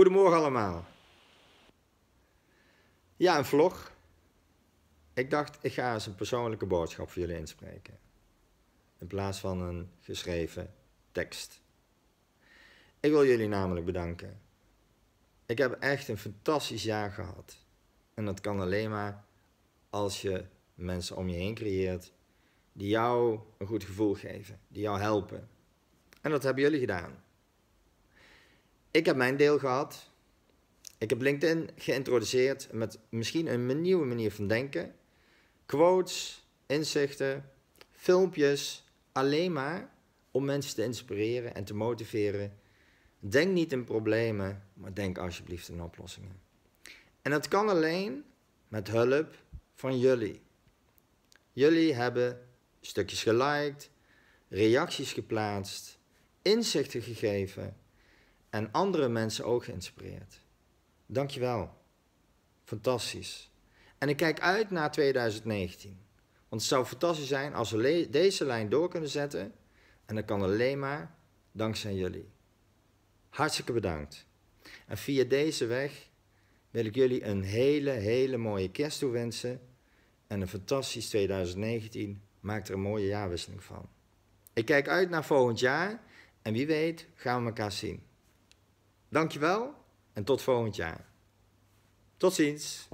Goedemorgen allemaal. Ja, een vlog. Ik dacht, ik ga eens een persoonlijke boodschap voor jullie inspreken. In plaats van een geschreven tekst. Ik wil jullie namelijk bedanken. Ik heb echt een fantastisch jaar gehad. En dat kan alleen maar als je mensen om je heen creëert die jou een goed gevoel geven, die jou helpen. En dat hebben jullie gedaan ik heb mijn deel gehad. Ik heb LinkedIn geïntroduceerd met misschien een nieuwe manier van denken. Quotes, inzichten, filmpjes. Alleen maar om mensen te inspireren en te motiveren. Denk niet in problemen, maar denk alsjeblieft in oplossingen. En dat kan alleen met hulp van jullie. Jullie hebben stukjes geliked, reacties geplaatst, inzichten gegeven en andere mensen ook geïnspireerd. Dankjewel. Fantastisch. En ik kijk uit naar 2019. Want het zou fantastisch zijn als we deze lijn door kunnen zetten. En dat kan alleen maar dankzij jullie. Hartstikke bedankt. En via deze weg wil ik jullie een hele, hele mooie kerst toewensen. En een fantastisch 2019. Maak er een mooie jaarwisseling van. Ik kijk uit naar volgend jaar. En wie weet gaan we elkaar zien. Dankjewel en tot volgend jaar. Tot ziens.